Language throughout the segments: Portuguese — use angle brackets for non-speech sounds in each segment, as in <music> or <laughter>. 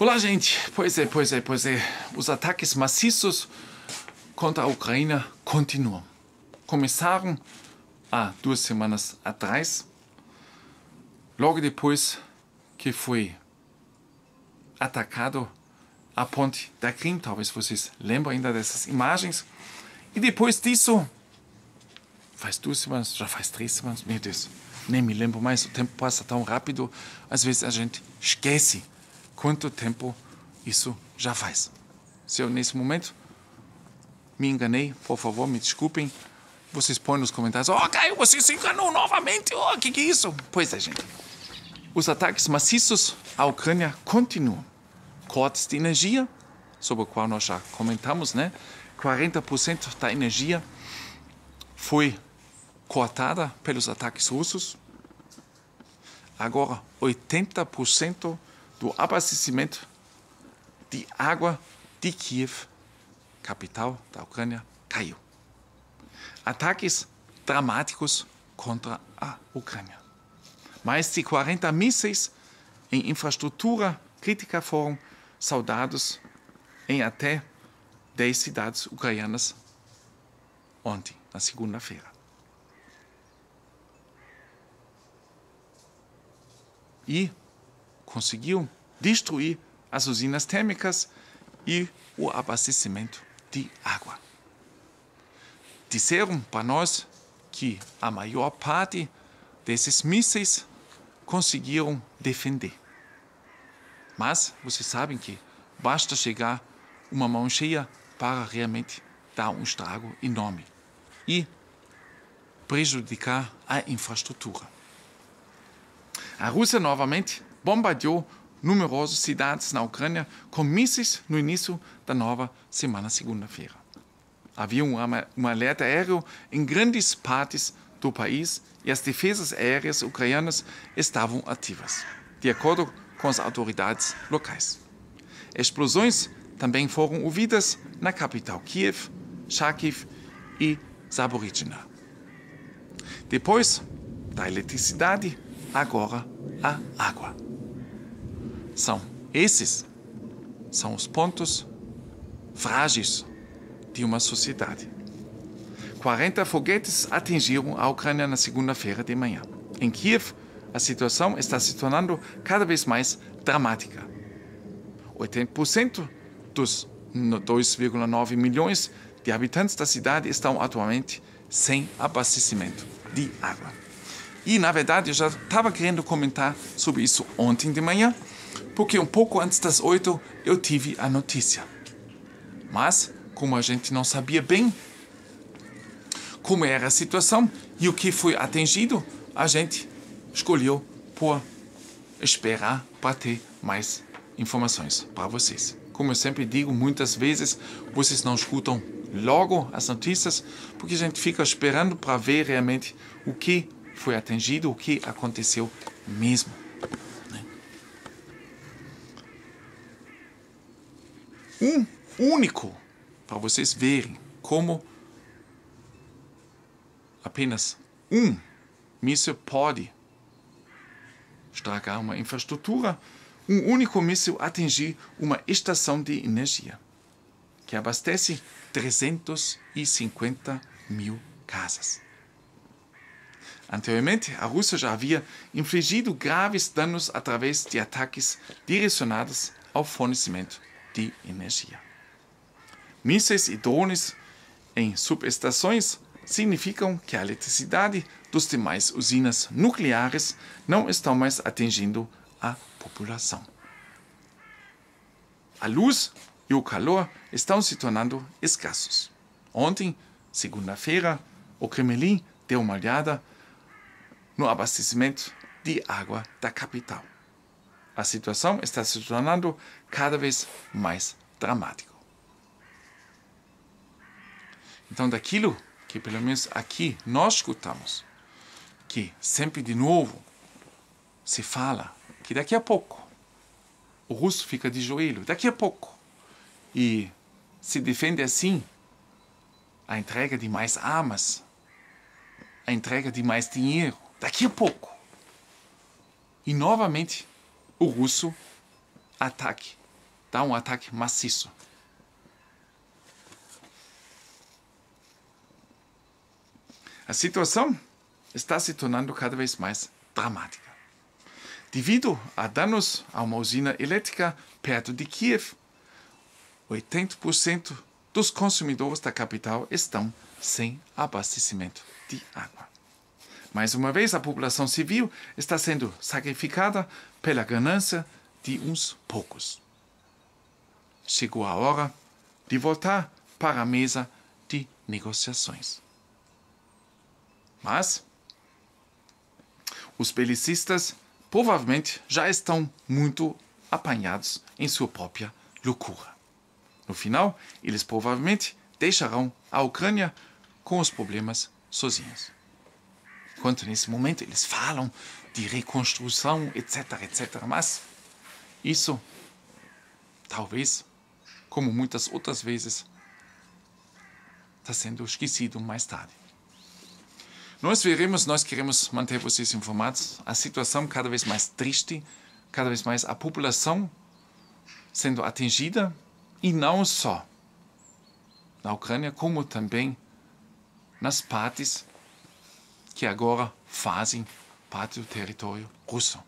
Olá, gente. Pois é, pois é, pois é. Os ataques maciços contra a Ucrânia continuam. Começaram há duas semanas atrás, logo depois que foi atacado a ponte da Krim. Talvez vocês lembrem ainda dessas imagens. E depois disso, faz duas semanas, já faz três semanas, meu Deus, nem me lembro mais. O tempo passa tão rápido, às vezes a gente esquece quanto tempo isso já faz. Se eu, nesse momento, me enganei, por favor, me desculpem. Vocês põem nos comentários: oh, Caio, você se enganou novamente, oh, que que é isso? Pois é, gente. Os ataques maciços à Ucrânia continuam. Cortes de energia, sobre o qual nós já comentamos, né? 40% da energia foi cortada pelos ataques russos. Agora, 80% do abastecimento de água de Kiev, capital da Ucrânia, caiu. Ataques dramáticos contra a Ucrânia. Mais de 40 mísseis em infraestrutura crítica foram saudados em até 10 cidades ucranianas ontem, na segunda-feira. E conseguiu destruir as usinas térmicas e o abastecimento de água. Disseram para nós que a maior parte desses mísseis conseguiram defender. Mas vocês sabem que basta chegar uma mão cheia para realmente dar um estrago enorme e prejudicar a infraestrutura. A Rússia novamente bombardeou numerosas cidades na Ucrânia com mísseis no início da nova semana, segunda-feira. Havia um, um alerta aéreo em grandes partes do país e as defesas aéreas ucranianas estavam ativas, de acordo com as autoridades locais. Explosões também foram ouvidas na capital Kiev, Kharkiv e Zaporizhzhia. Depois da eletricidade, agora a água são esses são os pontos frágeis de uma sociedade. 40 foguetes atingiram a Ucrânia na segunda-feira de manhã. Em Kiev, a situação está se tornando cada vez mais dramática. 80% dos 2,9 milhões de habitantes da cidade estão atualmente sem abastecimento de água. E, na verdade, eu já estava querendo comentar sobre isso ontem de manhã, porque um pouco antes das oito eu tive a notícia. Mas, como a gente não sabia bem como era a situação e o que foi atingido, a gente escolheu por esperar para ter mais informações para vocês. Como eu sempre digo, muitas vezes vocês não escutam logo as notícias porque a gente fica esperando para ver realmente o que foi atingido, o que aconteceu mesmo. um único, para vocês verem como apenas um míssil pode estragar uma infraestrutura, um único míssil atingir uma estação de energia que abastece 350 mil casas. Anteriormente, a Rússia já havia infligido graves danos através de ataques direcionados ao fornecimento de energia. Mísseis e drones em subestações significam que a eletricidade dos demais usinas nucleares não estão mais atingindo a população. A luz e o calor estão se tornando escassos. Ontem, segunda-feira, o Kremlin deu uma olhada no abastecimento de água da capital a situação está se tornando cada vez mais dramática. Então, daquilo que pelo menos aqui nós escutamos, que sempre de novo se fala que daqui a pouco o russo fica de joelho, daqui a pouco, e se defende assim a entrega de mais armas, a entrega de mais dinheiro, daqui a pouco. E novamente o russo ataque. Dá tá? um ataque maciço. A situação está se tornando cada vez mais dramática. Devido a danos a uma usina elétrica perto de Kiev, 80% dos consumidores da capital estão sem abastecimento de água. Mais uma vez, a população civil está sendo sacrificada pela ganância de uns poucos. Chegou a hora de voltar para a mesa de negociações. Mas os belicistas provavelmente já estão muito apanhados em sua própria loucura. No final, eles provavelmente deixarão a Ucrânia com os problemas sozinhos. Enquanto nesse momento eles falam de reconstrução, etc, etc. Mas isso, talvez, como muitas outras vezes, está sendo esquecido mais tarde. Nós veremos, nós queremos manter vocês informados, a situação cada vez mais triste, cada vez mais a população sendo atingida, e não só na Ucrânia, como também nas partes que agora fazem parte do território russo.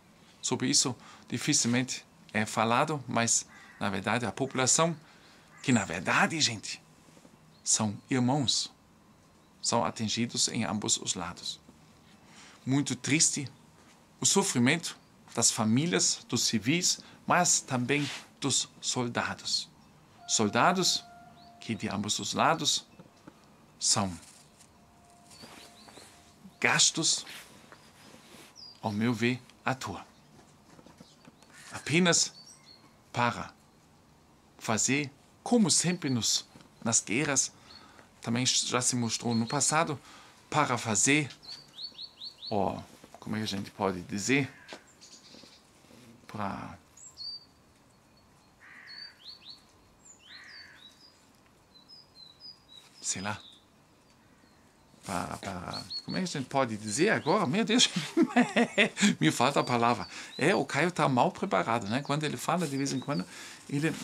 Sobre isso, dificilmente é falado, mas na verdade a população, que na verdade, gente, são irmãos, são atingidos em ambos os lados. Muito triste o sofrimento das famílias dos civis, mas também dos soldados. Soldados que de ambos os lados são gastos, ao meu ver, à toa. Apenas para fazer, como sempre nos, nas guerras, também já se mostrou no passado, para fazer, ou como é que a gente pode dizer, para sei lá, para, como é que a gente pode dizer agora? Meu Deus, <laughs> me falta a palavra. É, o Caio está mal preparado, né? Quando ele fala de vez em quando, ele,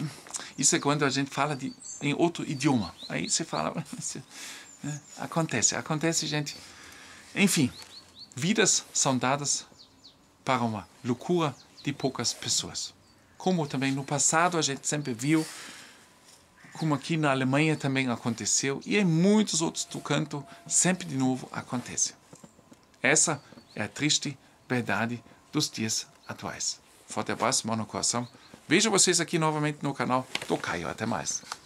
isso é quando a gente fala de, em outro idioma. Aí você fala, <laughs> é, acontece, acontece, gente. Enfim, vidas são dadas para uma loucura de poucas pessoas. Como também no passado a gente sempre viu como aqui na Alemanha também aconteceu e em muitos outros do canto sempre de novo acontece. Essa é a triste verdade dos dias atuais. Forte abraço, mão no coração. Vejo vocês aqui novamente no canal do Caio. Até mais.